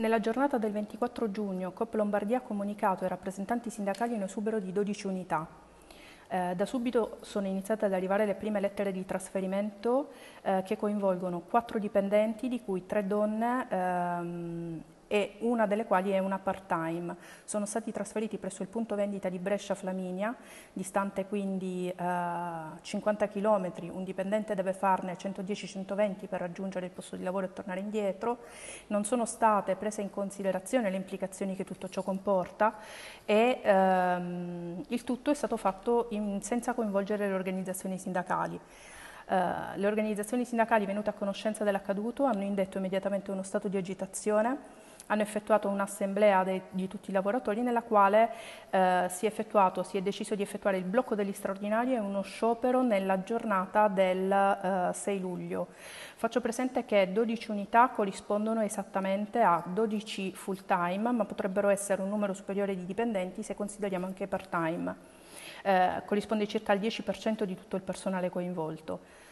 Nella giornata del 24 giugno COP Lombardia ha comunicato ai rappresentanti sindacali un esubero di 12 unità. Eh, da subito sono iniziate ad arrivare le prime lettere di trasferimento eh, che coinvolgono quattro dipendenti, di cui tre donne ehm, e una delle quali è una part-time. Sono stati trasferiti presso il punto vendita di Brescia Flaminia, distante quindi eh, 50 km, un dipendente deve farne 110-120 per raggiungere il posto di lavoro e tornare indietro, non sono state prese in considerazione le implicazioni che tutto ciò comporta e ehm, il tutto è stato fatto in, senza coinvolgere le organizzazioni sindacali. Uh, le organizzazioni sindacali venute a conoscenza dell'accaduto hanno indetto immediatamente uno stato di agitazione hanno effettuato un'assemblea di tutti i lavoratori nella quale eh, si, è si, è deciso di effettuare il blocco degli straordinari e uno sciopero nella giornata del eh, 6 luglio. Faccio presente che 12 unità corrispondono esattamente a 12 full time, ma potrebbero essere un numero superiore di dipendenti se consideriamo anche part time. Eh, corrisponde circa al 10% di tutto il personale coinvolto.